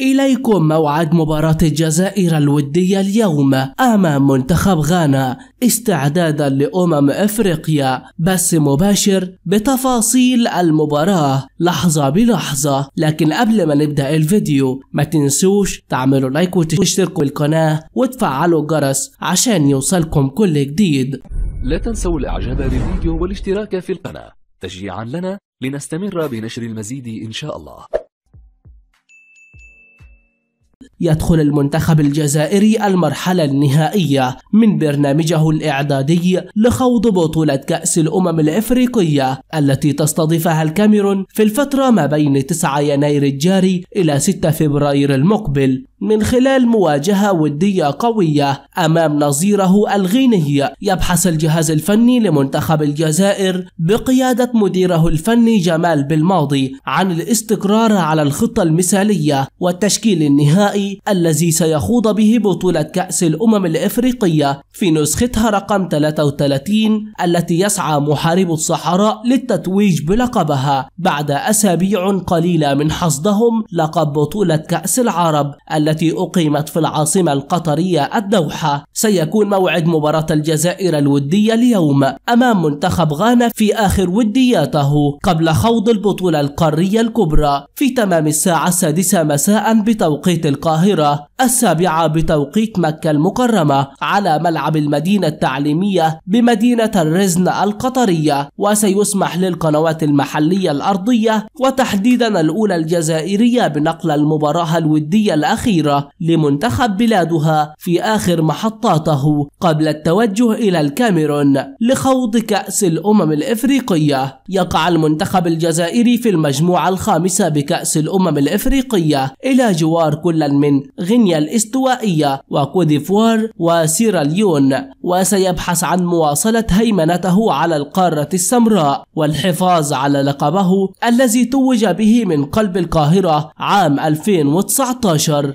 إليكم موعد مباراة الجزائر الودية اليوم أمام منتخب غانا استعدادا لأمم إفريقيا بس مباشر بتفاصيل المباراة لحظة بلحظة لكن قبل ما نبدأ الفيديو ما تنسوش تعملوا لايك وتشتركوا بالقناة وتفعلوا الجرس عشان يوصلكم كل جديد لا تنسوا الإعجاب بالفيديو والاشتراك في القناة تشجيعا لنا لنستمر بنشر المزيد إن شاء الله يدخل المنتخب الجزائري المرحلة النهائية من برنامجه الإعدادي لخوض بطولة كأس الأمم الإفريقية التي تستضيفها الكاميرون في الفترة ما بين 9 يناير الجاري إلى 6 فبراير المقبل من خلال مواجهة ودية قوية أمام نظيره الغيني يبحث الجهاز الفني لمنتخب الجزائر بقيادة مديره الفني جمال بالماضي عن الاستقرار على الخطة المثالية والتشكيل النهائي الذي سيخوض به بطولة كأس الأمم الإفريقية في نسختها رقم 33 التي يسعى محارب الصحراء للتتويج بلقبها بعد أسابيع قليلة من حصدهم لقب بطولة كأس العرب التي أقيمت في العاصمة القطرية الدوحة سيكون موعد مباراة الجزائر الودية اليوم أمام منتخب غانا في آخر ودياته قبل خوض البطولة القارية الكبرى في تمام الساعة السادسة مساء بتوقيت القاهرة السابعة بتوقيت مكة المكرمة على ملعب المدينة التعليمية بمدينة الرزن القطرية وسيسمح للقنوات المحلية الأرضية وتحديدا الأولى الجزائرية بنقل المباراة الودية الأخيرة الأخيرة لمنتخب بلادها في آخر محطاته قبل التوجه إلى الكاميرون لخوض كأس الأمم الإفريقية يقع المنتخب الجزائري في المجموعة الخامسة بكأس الأمم الإفريقية إلى جوار كل من غينيا الاستوائية وكوديفوار وسيراليون وسيبحث عن مواصلة هيمنته على القارة السمراء والحفاظ على لقبه الذي توج به من قلب القاهرة عام 2019